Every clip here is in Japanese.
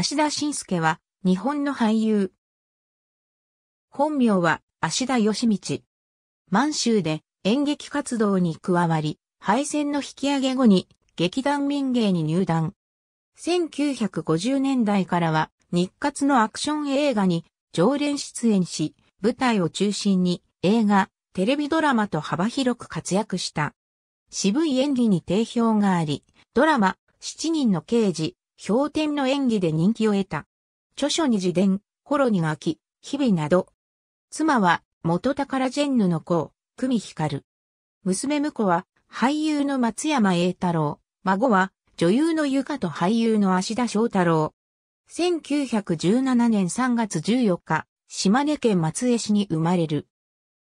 芦田信介は、日本の俳優。本名は、芦田義道。満州で演劇活動に加わり、敗戦の引き上げ後に、劇団民芸に入団。1950年代からは、日活のアクション映画に常連出演し、舞台を中心に映画、テレビドラマと幅広く活躍した。渋い演技に定評があり、ドラマ、7人の刑事、氷点の演技で人気を得た。著書に自伝、頃ロにがき、日々など。妻は、元宝ジェンヌの子、久美光。娘婿は、俳優の松山栄太郎。孫は、女優のゆかと俳優の足田翔太郎。1917年3月14日、島根県松江市に生まれる。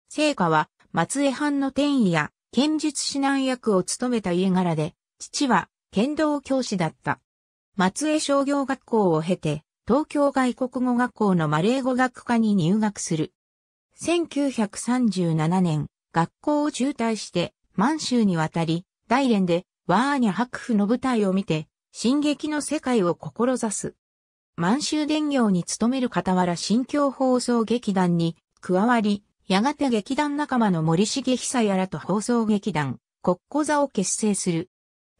聖火は、松江藩の天意や、剣術指南役を務めた家柄で、父は、剣道教師だった。松江商業学校を経て、東京外国語学校のマレー語学科に入学する。1937年、学校を中退して、満州に渡り、大連で、ワーニャ白府の舞台を見て、進撃の世界を志す。満州伝業に勤める傍ら新京放送劇団に加わり、やがて劇団仲間の森重久やらと放送劇団、国庫座を結成する。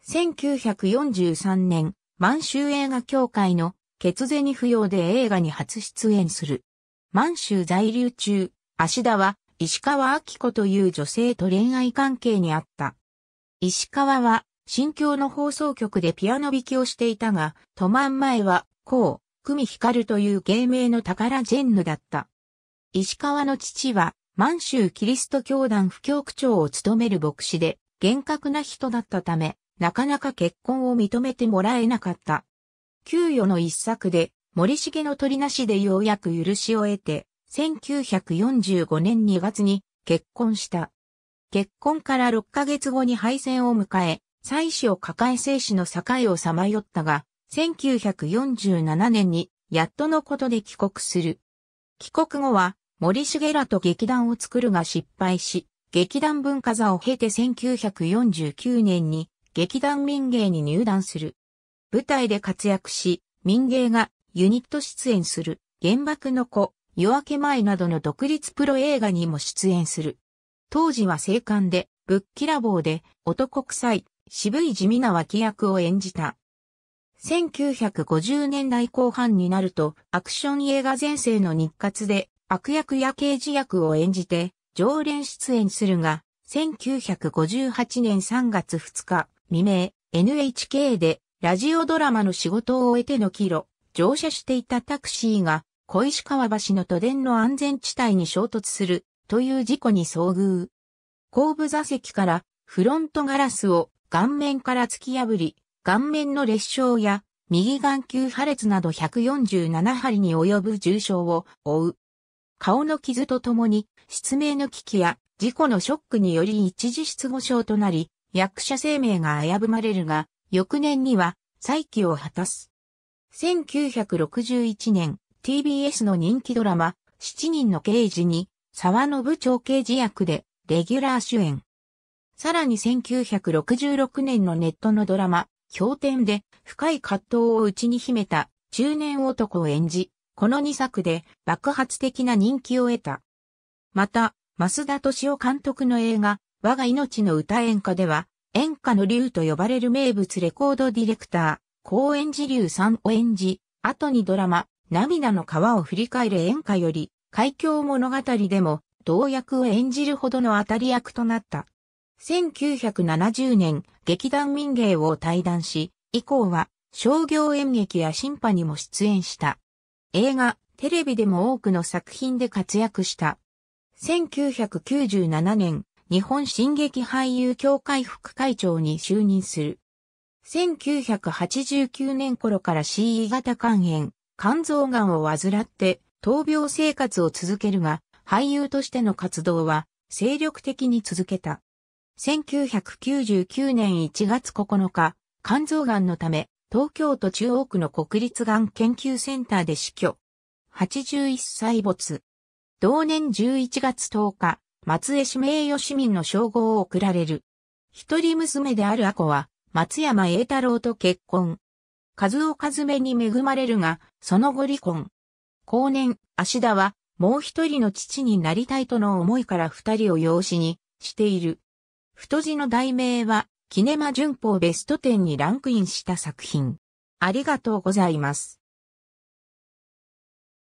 1943年、満州映画協会の血銭不要で映画に初出演する。満州在留中、足田は石川明子という女性と恋愛関係にあった。石川は新京の放送局でピアノ弾きをしていたが、まん前は、こう、久美光という芸名の宝ジェンヌだった。石川の父は、満州キリスト教団布教区長を務める牧師で、厳格な人だったため、なかなか結婚を認めてもらえなかった。給与の一作で、森重の取りなしでようやく許しを得て、1945年2月に結婚した。結婚から6ヶ月後に敗戦を迎え、妻子を抱え生死の境をさまよったが、1947年にやっとのことで帰国する。帰国後は森重らと劇団を作るが失敗し、劇団文化座を経て1949年に劇団民芸に入団する。舞台で活躍し、民芸がユニット出演する、原爆の子、夜明け前などの独立プロ映画にも出演する。当時は生還で、ぶっきらぼうで、男臭い、渋い地味な脇役を演じた。1950年代後半になると、アクション映画前世の日活で、悪役や刑事役を演じて、常連出演するが、1958年3月2日、未明、NHK でラジオドラマの仕事を終えての帰路、乗車していたタクシーが小石川橋の都電の安全地帯に衝突するという事故に遭遇。後部座席からフロントガラスを顔面から突き破り、顔面の裂傷や右眼球破裂など147針に及ぶ重傷を負う。顔の傷とともに失明の危機や事故のショックにより一時失語症となり、役者生命が危ぶまれるが、翌年には再起を果たす。1961年、TBS の人気ドラマ、七人の刑事に、沢信長刑事役で、レギュラー主演。さらに1966年のネットのドラマ、氷点で深い葛藤を内に秘めた中年男を演じ、この2作で爆発的な人気を得た。また、増田敏夫監督の映画、我が命の歌演歌では、演歌の竜と呼ばれる名物レコードディレクター、高円寺竜さんを演じ、後にドラマ、涙の川を振り返る演歌より、海峡物語でも、同役を演じるほどの当たり役となった。1970年、劇団民芸を退団し、以降は、商業演劇や審判にも出演した。映画、テレビでも多くの作品で活躍した。1997年、日本進撃俳優協会副会長に就任する。1989年頃から CE 型肝炎、肝臓癌を患って、闘病生活を続けるが、俳優としての活動は精力的に続けた。1999年1月9日、肝臓癌のため、東京都中央区の国立がん研究センターで死去。81歳没。同年11月10日、松江市名誉市民の称号を贈られる。一人娘である阿子は、松山栄太郎と結婚。数を数めに恵まれるが、その後離婚。後年、足田は、もう一人の父になりたいとの思いから二人を養子にしている。太字の題名は、キネマ旬報ベスト10にランクインした作品。ありがとうございます。